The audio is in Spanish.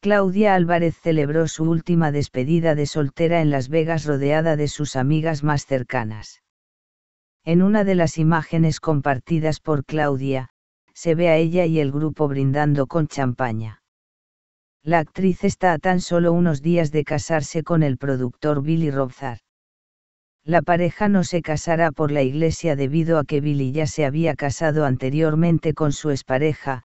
Claudia Álvarez celebró su última despedida de soltera en Las Vegas rodeada de sus amigas más cercanas. En una de las imágenes compartidas por Claudia, se ve a ella y el grupo brindando con champaña. La actriz está a tan solo unos días de casarse con el productor Billy Robzar. La pareja no se casará por la iglesia debido a que Billy ya se había casado anteriormente con su expareja,